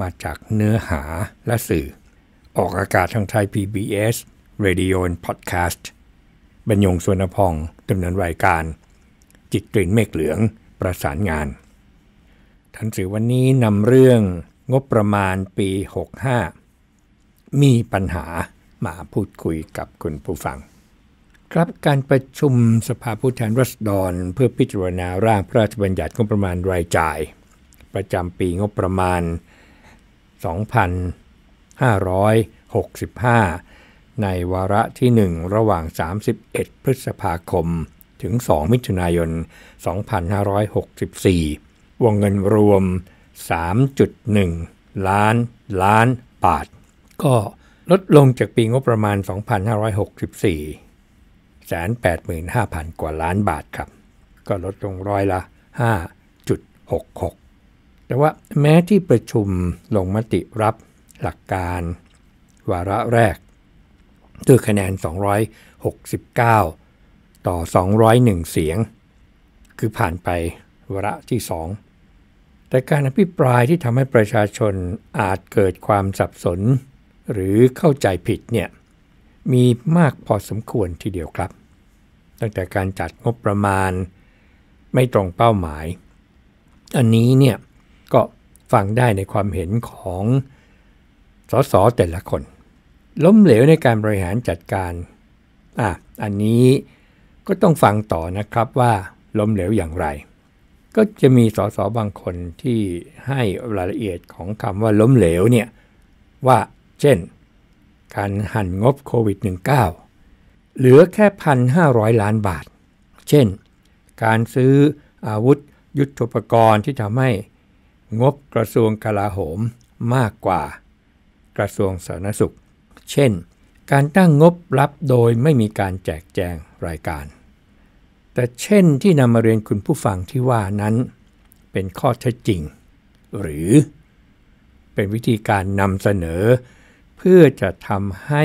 มาจากเนื้อหาและสื่อ ออกอากาศทางไทย PBS Radio and Podcast บรรยงสวนพองดำเนินรายการ จิตกลิ่นเมฆเหลืองประสานงาน ทันสื่อวันนี้นำเรื่องงบประมาณปี 65 มีปัญหามาพูดคุยกับคุณผู้ฟังครับการประชุมสภาผู้แทนรัษฎร เพื่อพิจารณาร่างพระราชบัญญัติงบประมาณรายจ่าย ประจำปีงบประมาณ2565 ในวาระที่ 1 ระหว่าง 31 พฤษภาคมถึง 2 มิถุนายน 2564 วงเงินรวม 3.1 ล้านล้านบาท ก็ลดลงจากปีงบประมาณ 2564น8 5 0 0 0 กว่าล้านบาทครับ ก็ลดลงร้อยละ 5.66แต่ว่าแม้ที่ประชุมลงมติรับหลักการ วาระแรกด้วยคะแนน 269 ต่อ 201 เสียง คือผ่านไปวาระที่ 2 แต่การอภิปรายที่ทำให้ประชาชนอาจเกิดความสับสน หรือเข้าใจผิดเนี่ยมีมากพอสมควรทีเดียวครับ ตั้งแต่การจัดงบประมาณไม่ตรงเป้าหมาย อันนี้เนี่ยก็ฟังได้ในความเห็นของสสแต่ละคน ล้มเหลวในการบริหารจัดการ อ่ะ อันนี้ก็ต้องฟังต่อนะครับว่าล้มเหลวอย่างไร ก็จะมีสสบางคนที่ให้รายละเอียดของคำว่าล้มเหลวเนี่ยว่าเช่นการหันงบโควิด -19 เหลือแค่ 1,500 ล้านบาท เช่น การซื้ออาวุธยุทโธปกรณ์ที่ทำใหงบกระทรวงกลาโหมมากกว่ากระทรวงสาธารณสุข เช่น การตั้งงบรับโดยไม่มีการแจกแจงรายการ แต่เช่นที่นำมาเรียนคุณผู้ฟังที่ว่านั้นเป็นข้อเท็จจริง หรือเป็นวิธีการนำเสนอ เพื่อจะทำให้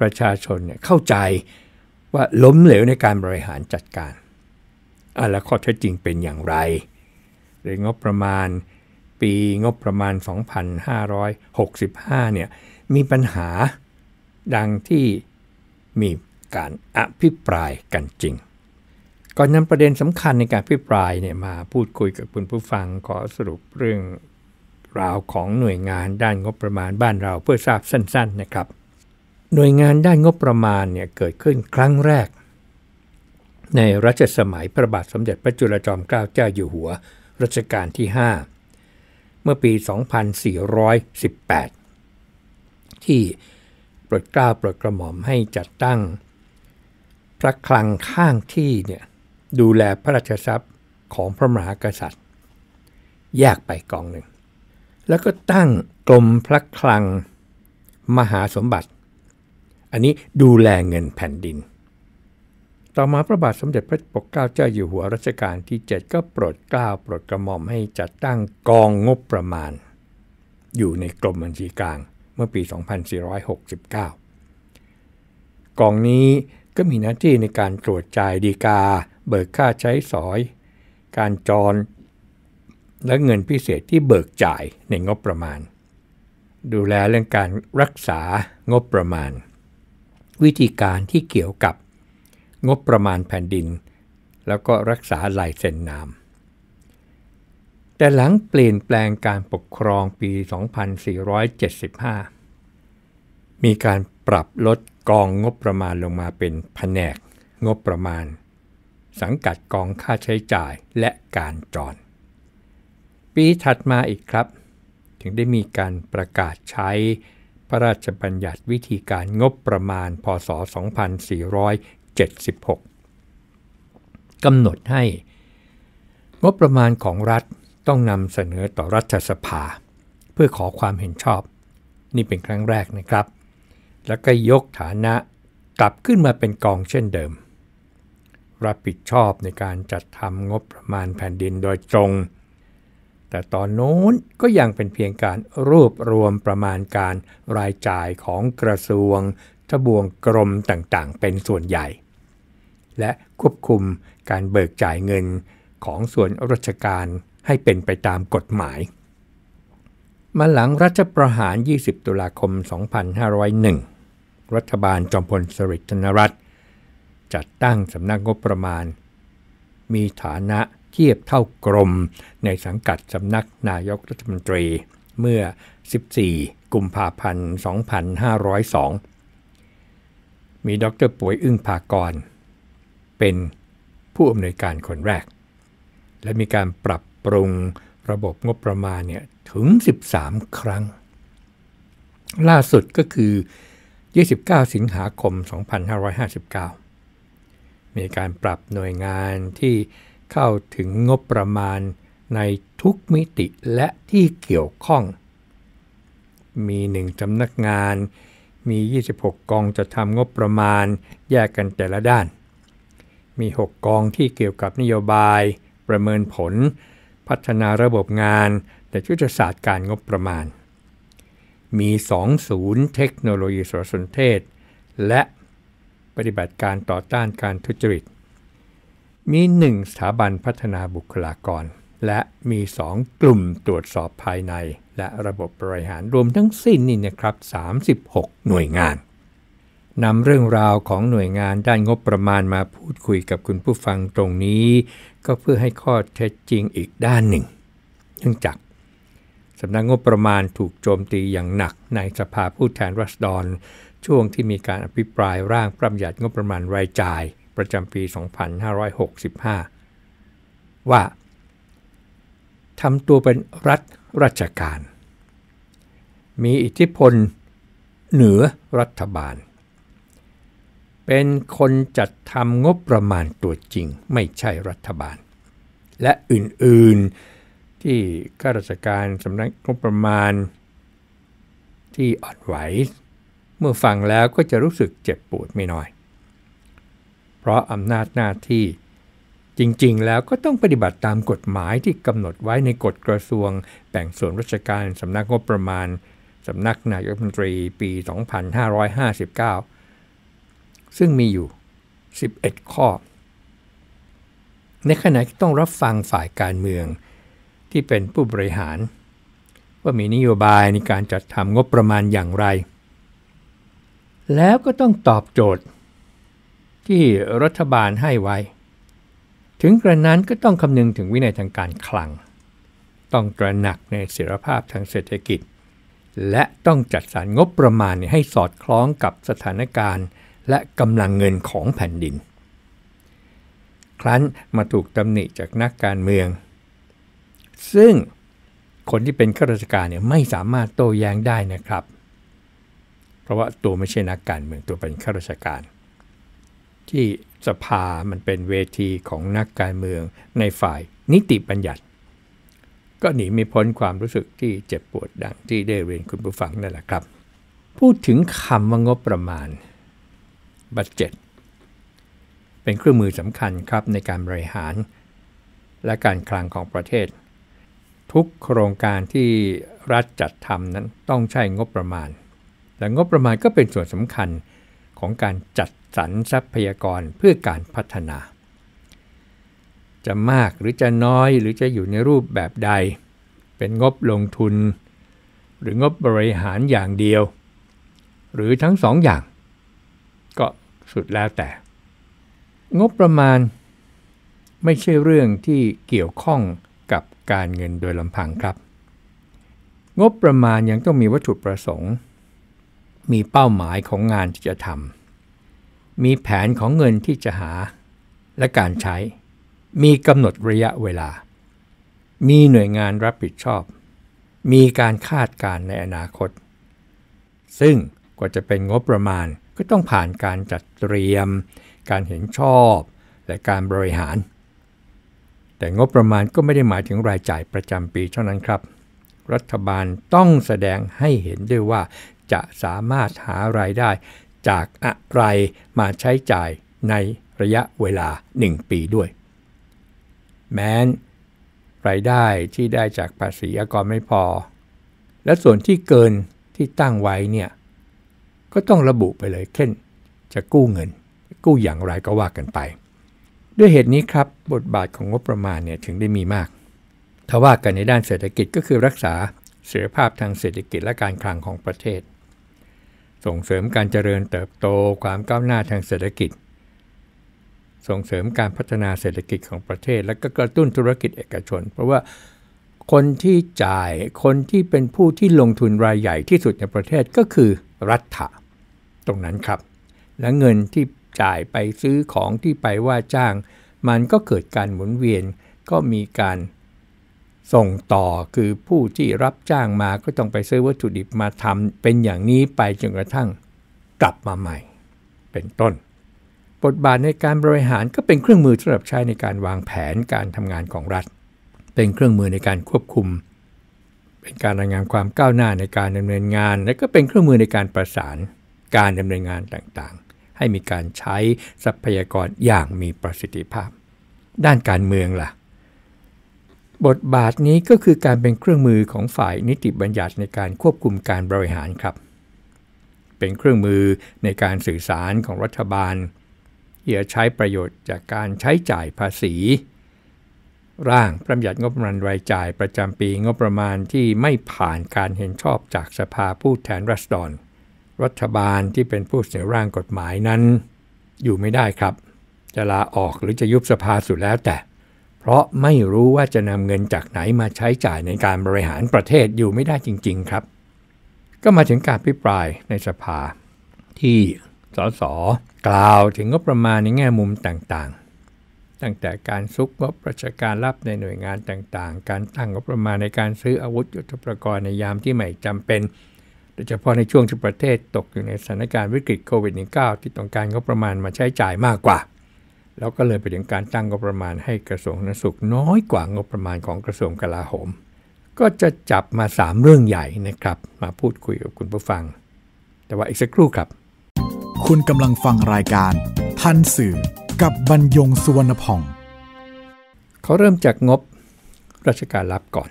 ประชาชนเข้าใจว่าล้มเหลวในการบริหารจัดการอะไรข้อเท็จจริงเป็นอย่างไรหรืองบประมาณปีงบประมาณ 2565 เนี่ย มีปัญหาดังที่มีการอภิปรายกันจริง ก่อนนำประเด็นสำคัญในการอภิปรายเนี่ยมาพูดคุยกับคุณผู้ฟังขอสรุปเรื่องราวของหน่วยงานด้านงบประมาณบ้านเราเพื่อทราบสั้น ๆนะครับ หน่วยงานด้านงบประมาณเนี่ยเกิดขึ้นครั้งแรก ในรัชสมัยพระบาทสมเด็จพระจุลจอมเกล้าเจ้าอยู่หัว รัชกาลที่5เมื่อปี 2418 ที่ปลดกล้าปลดกระหม่อมให้จัดตั้ง พระคลังข้างที่เนี่ยดูแลพระราชทรัพย์ของพระมหากษัตริย์ แยกไปกองหนึ่ง แล้วก็ตั้งกรมพระคลังมหาสมบัติ อันนี้ดูแลเงินแผ่นดินต่อมาพระบาทสมเด็จพระปกเกล้าเจ้าอยู่หัวรัชกาลที่ 7 ก็โปรดเกล้าโปรดกระหม่อมให้จัดตั้งกองงบประมาณ อยู่ในกรมบัญชีกลางเมื่อปี 2469 กองนี้ก็มีหน้าที่ในการตรวจจ่ายดีกา เบิกค่าใช้สอย การจรและเงินพิเศษที่เบิกจ่ายในงบประมาณ ดูแลเรื่องการรักษางบประมาณ วิธีการที่เกี่ยวกับงบประมาณแผ่นดิน แล้วก็รักษาลายเซ็นนามแต่หลังเปลี่ยนแปลงการปกครองปี 2475 มีการปรับลดกองงบประมาณลงมาเป็นแผนก งบประมาณ สังกัดกองค่าใช้จ่ายและการจรปีถัดมาอีกครับถึงได้มีการประกาศใช้พระราชบัญญัติวิธีการงบประมาณพศ 2400 76กำหนดให้ งบประมาณของรัฐต้องนำเสนอต่อรัฐสภา เพื่อขอความเห็นชอบ นี่เป็นครั้งแรกนะครับ แล้วก็ยกฐานะกลับขึ้นมาเป็นกองเช่นเดิม รับผิดชอบในการจัดทำงบประมาณแผ่นดินโดยตรงแต่ตอนโน้นก็ยังเป็นเพียงการรวบรวมประมาณการรายจ่ายของกระทรวงทบวงกรมต่างๆเป็นส่วนใหญ่และควบคุมการเบิกจ่ายเงินของส่วนราชการให้เป็นไปตามกฎหมาย มาหลังรัฐประหาร 20 ตุลาคม 2501 รัฐบาลจอมพลสฤษดิ์ธนรัฐ จัดตั้งสำนักงบประมาณ มีฐานะเทียบเท่ากรม ในสังกัดสำนักนายกรัฐมนตรีเมื่อ 14 กุมภาพันธ์2502 มีดรป่วยอึ้งภากรเป็นผู้อำนวยการคนแรก และมีการปรับปรุงระบบงบประมาณเนี่ยถึง 13 ครั้ง ล่าสุดก็คือ 29 สิงหาคม 2559 มีการปรับหน่วยงานที่เข้าถึงงบประมาณในทุกมิติและที่เกี่ยวข้อง มีหนึ่งสำนักงาน มี 26 กองจะทำงบประมาณแยกกันแต่ละด้านมี 6 กองที่เกี่ยวกับนโยบายประเมินผล พัฒนาระบบงาน และยุทธศาสตร์การงบประมาณ มี 2 ศูนย์เทคโนโลยีสารสนเทศ และปฏิบัติการต่อต้านการทุจริต มี 1 สถาบันพัฒนาบุคลากร และมี 2 กลุ่มตรวจสอบภายในและระบบบริหาร รวมทั้งสิ้นนี่นะครับ 36 หน่วยงานนำเรื่องราวของหน่วยงานด้านงบประมาณมาพูดคุยกับคุณผู้ฟังตรงนี้ ก็เพื่อให้ข้อเท็จจริงอีกด้านหนึ่ง เนื่องจากสำนักงบประมาณถูกโจมตีอย่างหนักในสภาผู้แทนรัศดรช่วงที่มีการอภิปรายร่างประยัดงบประมาณรายจ่ายประจำปี 2565 ว่าทำตัวเป็นรัฐราชการ มีอิทธิพลเหนือรัฐบาลเป็นคนจัดทำงบประมาณตัวจริง ไม่ใช่รัฐบาล และอื่นๆที่ข้าราชการสำนักงบประมาณ ที่อ่อนไหวเมื่อฟังแล้วก็จะรู้สึกเจ็บปวดไม่น้อย เพราะอำนาจหน้าที่จริงๆแล้วก็ต้องปฏิบัติตามกฎหมายที่กำหนดไว้ในกฎกระทรวงแบ่งส่วนราชการสำนักงบประมาณสำนักนายกรัฐมนตรีปี 2559ซึ่งมีอยู่ 11 ข้อ ในขณะที่ต้องรับฟังฝ่ายการเมือง ที่เป็นผู้บริหาร ว่ามีนโยบายในการจัดทำงบประมาณอย่างไร แล้วก็ต้องตอบโจทย์ ที่รัฐบาลให้ไว้ ถึงกระนั้นก็ต้องคำนึงถึงวินัยทางการคลัง ต้องตระหนักในเสรีภาพทางเศรษฐกิจ และต้องจัดสรรงบประมาณให้สอดคล้องกับสถานการณ์และกำลังเงินของแผ่นดิน ครั้นมาถูกตำหนิจากนักการเมือง ซึ่งคนที่เป็นข้าราชการเนี่ยไม่สามารถโต้แย้งได้นะครับ เพราะว่าตัวไม่ใช่นักการเมืองตัวเป็นข้าราชการ ที่สภามันเป็นเวทีของนักการเมือง ในฝ่ายนิติบัญญัติ ก็หนีไม่พ้นความรู้สึกที่เจ็บปวดดังที่ได้เรียนคุณผู้ฟังนั่นแหละครับ พูดถึงคำว่างบประมาณบัตเจ็ตเป็นเครื่องมือสำคัญครับในการบริหาร และการคลังของประเทศ ทุกโครงการที่รัฐจัดทำนั้นต้องใช้งบประมาณ และงบประมาณก็เป็นส่วนสำคัญของการจัดสรรทรัพยากรเพื่อการพัฒนา จะมากหรือจะน้อยหรือจะอยู่ในรูปแบบใด เป็นงบลงทุน หรืองบบริหารอย่างเดียว หรือทั้งสองอย่างสุดแล้วแต่ งบประมาณ ไม่ใช่เรื่องที่เกี่ยวข้องกับการเงินโดยลำพังครับ งบประมาณยังต้องมีวัตถุประสงค์ มีเป้าหมายของงานที่จะทำมีแผนของเงินที่จะหาและการใช้ มีกำหนดระยะเวลา มีหน่วยงานรับผิดชอบ มีการคาดการณ์ในอนาคต ซึ่งกว่าจะเป็นงบประมาณก็ต้องผ่านการจัดเตรียม การเห็นชอบ และการบริหาร แต่งบประมาณก็ไม่ได้หมายถึงรายจ่ายประจำปีเท่านั้นครับ รัฐบาลต้องแสดงให้เห็นด้วยว่า จะสามารถหารายได้จากอะไรมาใช้จ่ายในระยะเวลา 1 ปีด้วย แม้นรายได้ที่ได้จากภาษีอากรไม่พอ และส่วนที่เกินที่ตั้งไว้เนี่ยก็ต้องระบุไปเลยเช่นจะกู้เงิน กู้อย่างไรก็ว่ากันไป ด้วยเหตุนี้ครับ บทบาทของงบประมาณเนี่ยถึงได้มีมากทว่ากันในด้านเศรษฐกิจก็คือรักษาเสถียรภาพทางเศรษฐกิจและการคลังของประเทศ ส่งเสริมการเจริญเติบโตความก้าวหน้าทางเศรษฐกิจ ส่งเสริมการพัฒนาเศรษฐกิจของประเทศ และก็กระตุ้นธุรกิจเอกชน เพราะว่าคนที่จ่ายคนที่เป็นผู้ที่ลงทุนรายใหญ่ที่สุดในประเทศก็คือรัฐตรงนั้นครับ และเงินที่จ่ายไปซื้อของที่ไปว่าจ้าง มันก็เกิดการหมุนเวียนก็มีการส่งต่อคือผู้ที่รับจ้างมาก็ต้องไปซื้อวัตถุดิบมาทำเป็นอย่างนี้ไปจนกระทั่งกลับมาใหม่ เป็นต้น บทบาทในการบริหารก็เป็นเครื่องมือสำหรับใช้ในการวางแผนการทำงานของรัฐ เป็นเครื่องมือในการควบคุม เป็นการรายงานความก้าวหน้าในการดำเนินงาน และก็เป็นเครื่องมือในการประสานการดำเนินงานต่างๆ ให้มีการใช้ทรัพยากรอย่างมีประสิทธิภาพ ด้านการเมืองละ่ะ บทบาทนี้ก็คือการเป็นเครื่องมือของฝ่ายนิติบัญญัติในการควบคุมการบริหารครับ เป็นเครื่องมือในการสื่อสารของรัฐบาลเพื่อใช้ประโยชน์จากการใช้จ่ายภาษี ร่างประหยัดงบประมาณรายจ่ายประจำปีงบประมาณที่ไม่ผ่านการเห็นชอบจากสภาผู้แทนราษฎรรัฐบาลที่เป็นผู้เสนอร่างกฎหมายนั้นอยู่ไม่ได้ครับ จะลาออกหรือจะยุบสภาสุดแล้วแต่ เพราะไม่รู้ว่าจะนำเงินจากไหนมาใช้จ่ายในการบริหารประเทศอยู่ไม่ได้จริงๆครับ ก็มาถึงการพิปรายในสภา ที่สสกล่าวถึงงบประมาณในแง่มุมต่างๆ ตั้งแต่การซุกงบราชการรับในหน่วยงานต่างๆ การตั้งงบประมาณในการซื้ออาวุธยุทโธปกรณ์ในยามที่ไม่จำเป็นโดยเฉพาะในช่วงที่ประเทศตกอยู่ในสถานการณ์วิกฤตโควิด -19 ที่ต้องการงบประมาณมาใช้จ่ายมากกว่า แล้วก็เลยไปถึงการตั้งงบประมาณให้กระทรวงสาธารณสุขน้อยกว่างบประมาณของกระทรวงกลาโหม ก็จะจับมา3เรื่องใหญ่นะครับมาพูดคุยกับคุณผู้ฟัง แต่ว่าอีกสักครู่ครับ คุณกำลังฟังรายการทันสื่อกับบรรยงสุวรรณพอง เขาเริ่มจากงบราชการรับก่อน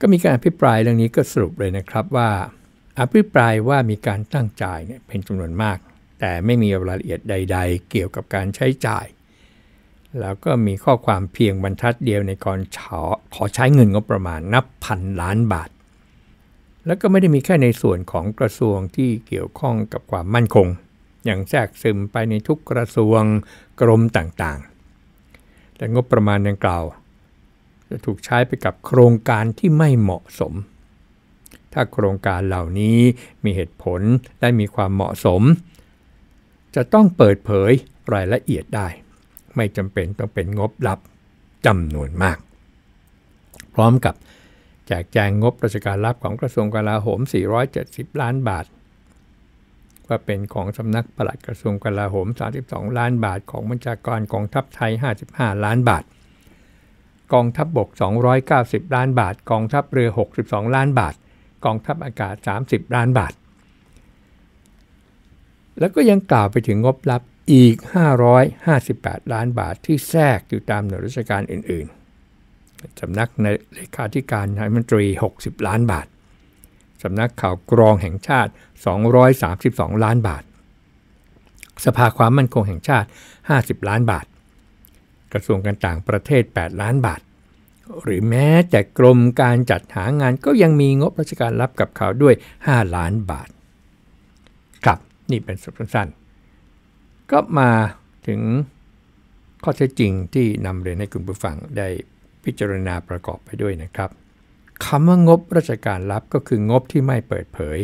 ก็มีการอภิปรายเรื่องนี้ก็สรุปเลยนะครับว่าอภิปรายว่ามีการตั้งจ่ายเนี่ยเป็นจำนวนมาก แต่ไม่มีรายละเอียดใด ๆ เกี่ยวกับการใช้จ่าย แล้วก็มีข้อความเพียงบรรทัดเดียวในกรขอขอใช้เงินงบประมาณนับพันล้านบาท แล้วก็ไม่ได้มีแค่ในส่วนของกระทรวงที่เกี่ยวข้องกับความมั่นคงอย่างแทรกซึมไปในทุกกระทรวงกรมต่างๆ แต่งบประมาณดังกล่าวจะถูกใช้ไปกับโครงการที่ไม่เหมาะสมถ้าโครงการเหล่านี้มีเหตุผล และมีความเหมาะสม จะต้องเปิดเผยรายละเอียดได้ ไม่จำเป็นต้องเป็นงบลับจำนวนมาก พร้อมกับแจกแจงงบราชการลับของกระทรวงกลาโหม 470 ล้านบาท ว่าเป็นของสำนักปลัดกระทรวงกลาโหม 32 ล้านบาทของบัญชาการกองทัพไทย 55 ล้านบาท กองทัพบบก 290 ล้านบาทกองทัพเรือ 62 ล้านบาทกองทัพอากาศ 30 ล้านบาท แล้วก็ยังกล่าวไปถึงงบลับอีก 558 ล้านบาทที่แทรกอยู่ตามหน่วยราชการอื่นๆ สำนักในเลขาธิการนายมนตรี 60 ล้านบาท สำนักข่าวกรองแห่งชาติ 232 ล้านบาท สภาความมั่นคงแห่งชาติ 50 ล้านบาท กระทรวงการต่างประเทศ 8 ล้านบาทหรือแม้แต่กรมการจัดหางานก็ยังมีงบราชการรับกับเขาด้วย 5 ล้านบาท ครับนี่เป็นสุดสั้นๆก็มาถึงข้อเท็จจริงที่นำเรียนให้คุณผู้ฟังได้พิจารณาประกอบไปด้วยนะครับคำว่างบราชการลับก็คืองบที่ไม่เปิดเผย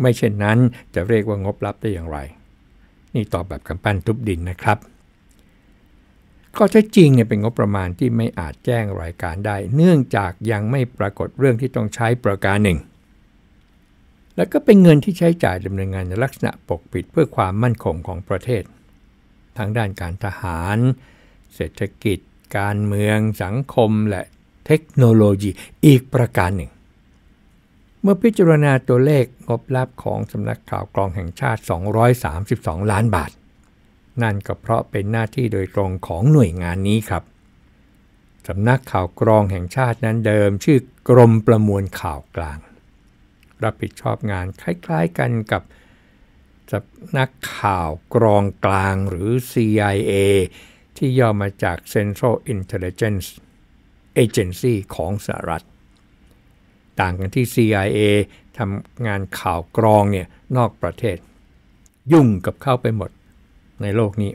ไม่เช่นนั้นจะเรียกว่างบลับได้อย่างไร นี่ตอบแบบกำปั้นทุบดินนะครับก็ใช้จริงเนี่ยเป็นงบประมาณที่ไม่อาจแจ้งรายการได้ เนื่องจากยังไม่ปรากฏเรื่องที่ต้องใช้ประการหนึ่ง และก็เป็นเงินที่ใช้จ่ายดำเนินงานในลักษณะปกปิดเพื่อความมั่นคงของประเทศทางด้านการทหาร เศรษฐกิจการเมือง สังคมและเทคโนโลยีอีกประการหนึ่งเมื่อพิจารณาตัวเลขงบลับของสำนักข่าวกรองแห่งชาติ 232 ล้านบาทนั่นก็เพราะเป็นหน้าที่โดยตรงของหน่วยงานนี้ครับ สำนักข่าวกรองแห่งชาตินั้นเดิมชื่อกรมประมวลข่าวกลาง รับผิดชอบงานคล้ายๆกันกับสำนักข่าวกรองกลางหรือ CIA ที่ย่อมาจาก Central Intelligence Agency ของสหรัฐต่างกันที่ CIA ทำงานข่าวกรองเนี่ยนอกประเทศ ยุ่งกับเข้าไปหมดในโลกนี้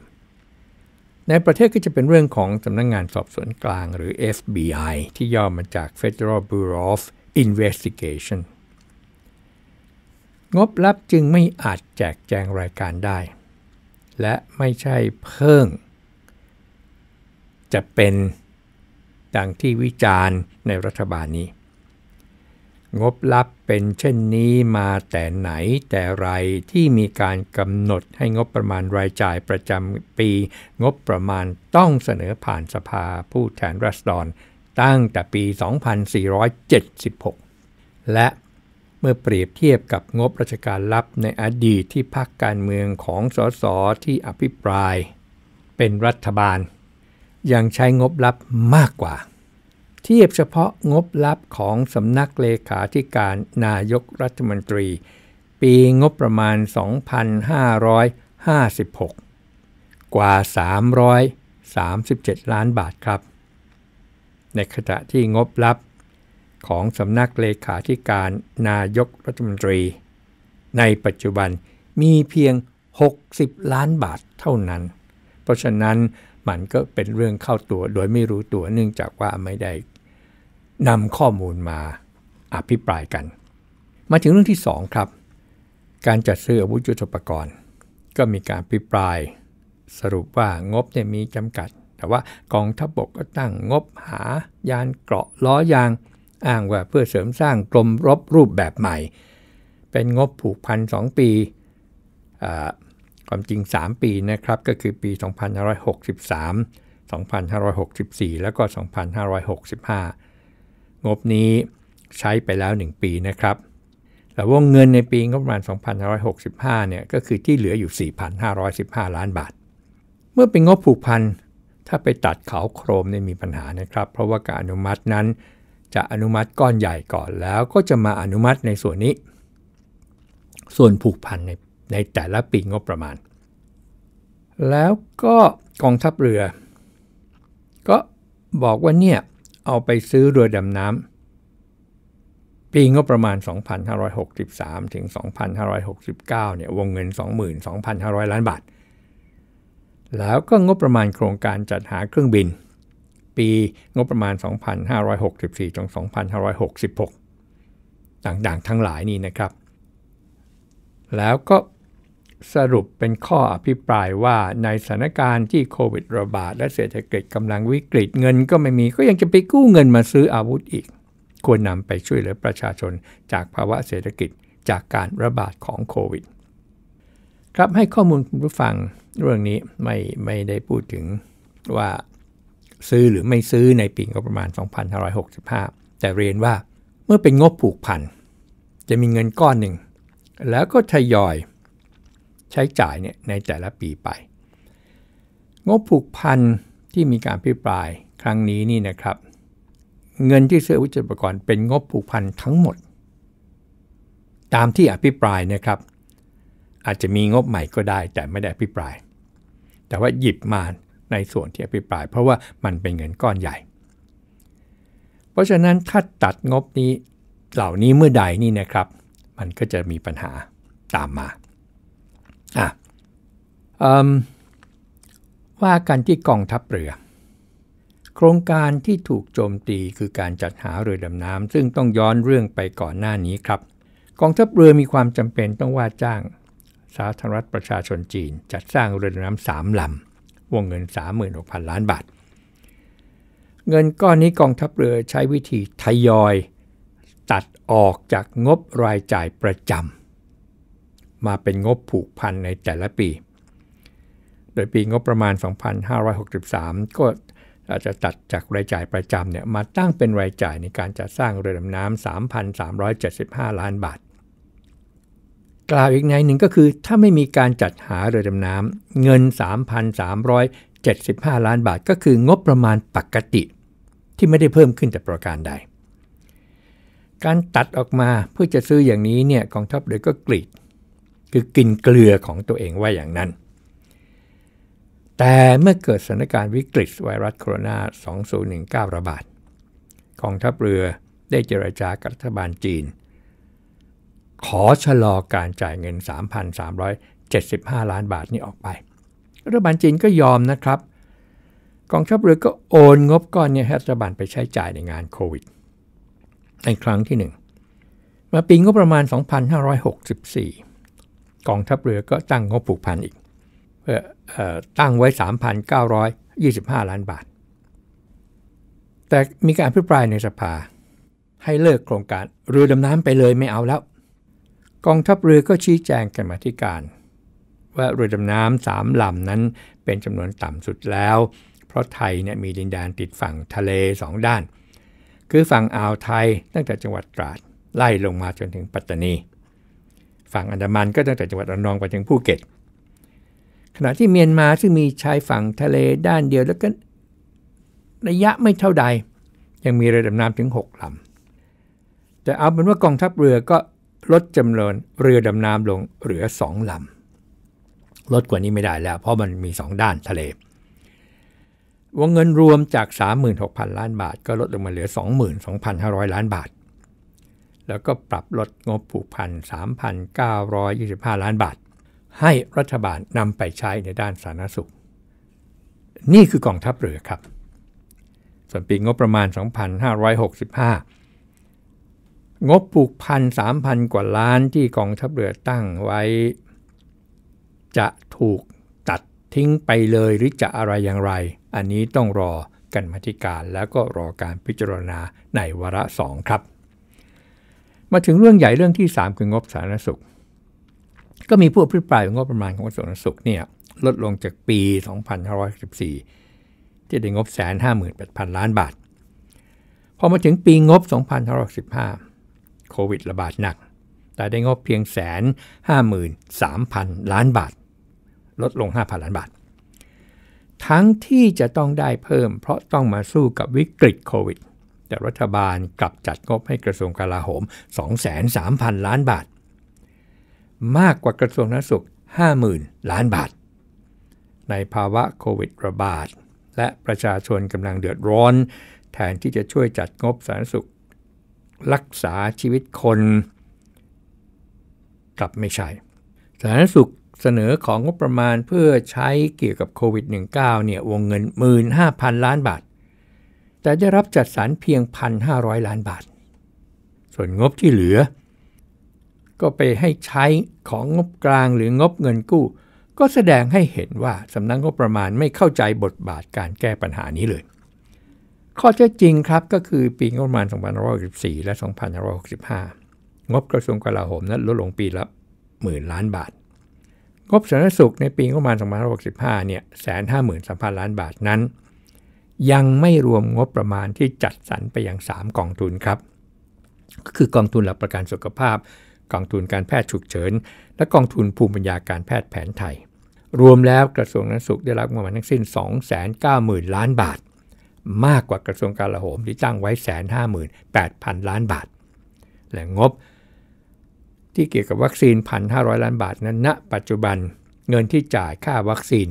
ในประเทศก็จะเป็นเรื่องของสำนักงงานสอบสวนกลางหรือ FBI ที่ย่อมาจาก Federal Bureau of Investigation งบลับจึงไม่อาจแจกแจงรายการได้ และไม่ใช่เพิ่งจะเป็นดังที่วิจารณ์ในรัฐบาลนี้งบลับเป็นเช่นนี้มาแต่ไหนแต่ไรที่มีการกำหนดให้งบประมาณรายจ่ายประจำปี งบประมาณต้องเสนอผ่านสภาผู้แทนราษฎร ตั้งแต่ปี 2476 และเมื่อเปรียบเทียบกับงบราชการลับในอดีตที่พรรคการเมืองของสสที่อภิปราย เป็นรัฐบาล ยังใช้งบลับมากกว่าทียบเฉพาะงบลับของสำนักเลขาธิการนายกรัฐมนตรี ปีงบประมาณ 2,556 กว่า 337 ล้านบาทครับ ในขณะที่งบลับของสำนักเลขาธิการนายกรัฐมนตรี ในปัจจุบันมีเพียง 60 ล้านบาทเท่านั้น เพราะฉะนั้นมันก็เป็นเรื่องเข้าตัวโดยไม่รู้ตัวเนื่องจากว่าไม่ได้นำข้อมูลมาอภิปรายกัน มาถึงเรื่องที่ 2 ครับ การจัดซื้ออาวุธยุทโธปกรณ์ ก็มีการอภิปรายสรุปว่างบเนี่ยมีจำกัด แต่ว่ากองทัพบกก็ตั้งงบหายานเกราะล้อยางอ้างว่าเพื่อเสริมสร้างกรมรบรูปแบบใหม่ เป็นงบผูกพันสองปีความจริง 3 ปีนะครับ ก็คือปี 2563 2564 แล้วก็ 2565งบนี้ใช้ไปแล้ว 1 ปีนะครับแต่วงเงินในปีงบประมาณ 2565 เนี่ยก็คือที่เหลืออยู่ 4,515 ล้านบาท เมื่อเป็นงบผูกพัน ถ้าไปตัดเขาโครมเนี่ยมีปัญหานะครับ เพราะว่าการอนุมัตินั้นจะอนุมัติก้อนใหญ่ก่อน แล้วก็จะมาอนุมัติในส่วนนี้ ส่วนผูกพันในในแต่ละปีงบประมาณ แล้วก็กองทัพเรือ ก็บอกว่าเนี่ยเอาไปซื้อเรือดำน้ำปีงบประมาณ 2,563 ถึง 2,569 เนี่ยวงเงิน 22,500 ล้านบาท แล้วก็งบประมาณโครงการจัดหาเครื่องบินปีงบประมาณ 2,564ถึง2,566 ต่างๆทั้งหลายนี่นะครับ แล้วก็สรุปเป็นข้ออภิปรายว่าในสถานการณ์ที่โควิดระบาดและเศรษฐกิจกำลังวิกฤต เงินก็ไม่มีก็ยังจะไปกู้เงินมาซื้ออาวุธอีก ควรนำไปช่วยเหลือประชาชนจากภาวะเศรษฐกิจจากการระบาดของโควิดครับให้ข้อมูลคุณผู้ฟังเรื่องนี้ไม่ไม่ได้พูดถึงว่าซื้อหรือไม่ซื้อในปีงบประมาณ2565แต่เรียนว่าเมื่อเป็นงบผูกพัน จะมีเงินก้อนหนึ่ง แล้วก็ทยอยใช้จ่ายเนี่ยในแต่ละปีไป งบผูกพันที่มีการพิปรายครั้งนี้นี่นะครับ เงินที่ซื้ออวุธยุประกรบเป็นงบผูกพันทั้งหมด ตามที่อภิปรายนะครับ อาจจะมีงบใหม่ก็ได้แต่ไม่ได้อภิปราย แต่ว่าหยิบมาในส่วนที่อภิปราย เพราะว่ามันเป็นเงินก้อนใหญ่ เพราะฉะนั้นถ้าตัดงบนี้เหล่านี้เมื่อใดนี่นะครับ มันก็จะมีปัญหาตามมาอ่ะว่ากันที่กองทัพเรือ โครงการที่ถูกโจมตีคือการจัดหาเรือดำน้ำซึ่งต้องย้อนเรื่องไปก่อนหน้านี้ครับ กองทัพเรือมีความจำเป็นต้องว่าจ้างสาธารณรัฐประชาชนจีนจัดสร้างเรือดำน้ำสามลำวงเงิน36,000ล้านบาทเงินก้อนนี้กองทัพเรือใช้วิธีทยอย ตัดออกจากงบรายจ่ายประจำมาเป็นงบผูกพันในแต่ละปี โดยปีงบประมาณ 2563 ก็อาจจะตัดจากรายจ่ายประจำเนี่ยมาตั้งเป็นรายจ่ายในการจัดสร้างเรือดำน้ำ3,375 ล้านบาท กล่าวอีกในหนึ่งก็คือ ถ้าไม่มีการจัดหาเรือดำน้ำเงิน 3,375 ล้านบาท ก็คืองบประมาณปกติ ที่ไม่ได้เพิ่มขึ้นแต่ประการใด การตัดออกมาเพื่อจะซื้ออย่างนี้เนี่ยกองทัพเรือก็กรีดคือกินเกลือของตัวเองว่าอย่างนั้น แต่เมื่อเกิดสถานการณ์วิกฤตไวรัสโคโรนา2019 ระบาดกองทัพเรือได้เจรจากับรัฐบาลจีน ขอชะลอการจ่ายเงิน 3,375 ล้านบาทนี้ออกไป รัฐบาลจีนก็ยอมนะครับ กองทัพเรือก็โอนงบก้อนนี้ให้รัฐบาลไปใช้จ่ายในงานโควิด ในครั้งที่ 1 มาปีงบประมาณ 2,564กองทัพเรือก็ตั้งงบผูกพันอีกเพื่อตั้งไว้3,925ล้านบาท แต่มีการพิปรายในสภา ให้เลิกโครงการเรือดำน้ำไปเลยไม่เอาแล้ว กองทัพเรือก็ชี้แจงกันมาที่การ ว่าเรือดำน้ำสามลำนั้นเป็นจำนวนต่ำสุดแล้ว เพราะไทยเนี่ยมีดินแดนติดฝั่งทะเลสองด้าน คือฝั่งอ่าวไทยตั้งแต่จังหวัดตราดไล่ลงมาจนถึงปัตตานีฝั่งอันดามันก็ตั้งแต่จังหวัดระนองไปถึงภูเก็ต ขณะที่เมียนมา ซึ่งมีชายฝั่งทะเลด้านเดียวแล้วก็ระยะไม่เท่าใดยังมีเรือดำน้ำถึง 6 ลำ แต่เอาเป็นว่ากองทัพเรือก็ลดจำนวนเรือดำน้ำลงเหลือสองลำ ลดกว่านี้ไม่ได้แล้ว เพราะมันมีสองด้านทะเล วงเงินรวมจาก 36,000 ล้านบาท ก็ลดลงมาเหลือ 22,500 ล้านบาทแล้วก็ปรับลดงบผูกพัน3,925 ล้านบาท ให้รัฐบาลนำไปใช้ในด้านสาธารณสุข นี่คือกองทัพเรือครับส่วนปีงบประมาณ 2,565 งบผูกพัน3,000 กว่าล้านที่กองทัพเรือตั้งไว้ จะถูกตัดทิ้งไปเลยหรือจะอะไรอย่างไร อันนี้ต้องรอกันมติการแล้วก็รอการพิจารณาในวาระสองครับมาถึงเรื่องใหญ่เรื่องที่ 3 คืองบสาธารณสุข ก็มีผู้อภิปรายงบประมาณของกระทรวงสาธารณสุขเนี่ยลดลงจากปี2514ที่ได้งบแสนห้าหมื่นแปดพันล้านบาท พอมาถึงปีงบ2515โควิดระบาดหนัก แต่ได้งบเพียงแสนห้าหมื่นสามพันล้านบาท ลดลง 5,000 ล้านบาท ทั้งที่จะต้องได้เพิ่มเพราะต้องมาสู้กับวิกฤตโควิดแต่รัฐบาลกลับจัดงบให้กระทรวงกลาโหม23,000 ล้านบาท มากกว่ากระทรวงสาธารณสุข 50,000 ล้านบาท ในภาวะโควิดระบาดและประชาชนกำลังเดือดร้อน แทนที่จะช่วยจัดงบสาธารณสุข รักษาชีวิตคน กลับไม่ใช่ สาธารณสุขเสนอของงบประมาณเพื่อใช้เกี่ยวกับโควิด -19 เนี่ยวงเงิน 15,000 ล้านบาทแต่ได้รับจัดสรรเพียง 1,500 ล้านบาท ส่วนงบที่เหลือ ก็ไปให้ใช้ของงบกลางหรืองบเงินกู้ ก็แสดงให้เห็นว่าสำนักงบประมาณไม่เข้าใจบทบาทการแก้ปัญหานี้เลย ข้อเท็จจริงครับก็คือปีงบประมาณ2564และ2565งบกระทรวงกลาโหมนั้นลดลงปีละหมื่นล้านบาท งบสาธารณสุขในปีงบประมาณ2565เนี่ยแสนห้าหมื่นสามพันล้านบาทนั้นยังไม่รวมงบประมาณที่จัดสรรไปอย่าง3 กองทุนครับก็คือกองทุนหลักประกันสุขภาพ กองทุนการแพทย์ฉุกเฉิน และกองทุนภูมิปัญญาการแพทย์แผนไทย รวมแล้วกระทรวงสาธารณสุขได้รับงบประมาณทั้งสิ้น 290,000ล้านบาท มากกว่ากระทรวงการละโหมที่จ้างไว้แสนห้าหมื่นแปดพันล้านบาท และงบ ที่เกี่ยวกับวัคซีน 1,500 ล้านบาทนั้นณนะปัจจุบันเงินที่จ่ายค่าวัคซีน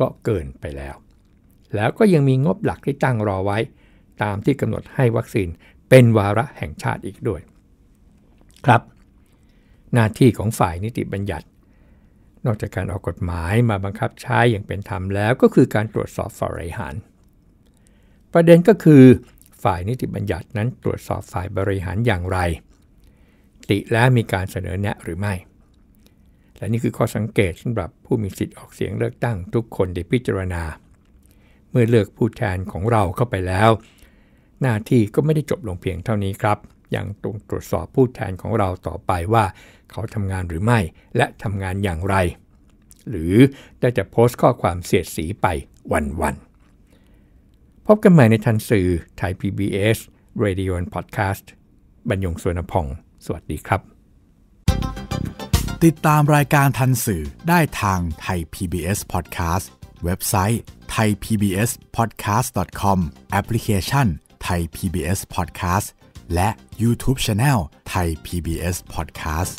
ก็เกินไปแล้วแล้วก็ยังมีงบหลักที่ตั้งรอไว้ ตามที่กำหนดให้วัคซีนเป็นวาระแห่งชาติอีกด้วย ครับ หน้าที่ของฝ่ายนิติบัญญัติ นอกจากการออกกฎหมายมาบังคับใช้อย่างเป็นธรรมแล้ว ก็คือการตรวจสอบฝ่ายบริหาร ประเด็นก็คือฝ่ายนิติบัญญัตินั้นตรวจสอบฝ่ายบริหารอย่างไร ติและมีการเสนอแนะหรือไม่ และนี่คือข้อสังเกตสำหรับผู้มีสิทธิ์ออกเสียงเลือกตั้งทุกคนได้พิจารณาเมื่อเลือกผู้แทนของเราเข้าไปแล้ว หน้าที่ก็ไม่ได้จบลงเพียงเท่านี้ครับ ยังต้องตรวจสอบผู้แทนของเราต่อไปว่า เขาทำงานหรือไม่และทำงานอย่างไร หรือได้จะโพสต์ข้อความเสียดสีไปวัน ๆพบกันใหม่ในทันสื่อไทย PBS Radio and Podcast บรรยงสวนพอง สวัสดีครับ ติดตามรายการทันสื่อได้ทางไทย PBS Podcast เว็บไซต์ thaipbspodcast.com แอปพลิเคชัน Thai PBS Podcast และ YouTube Channel Thai PBS Podcast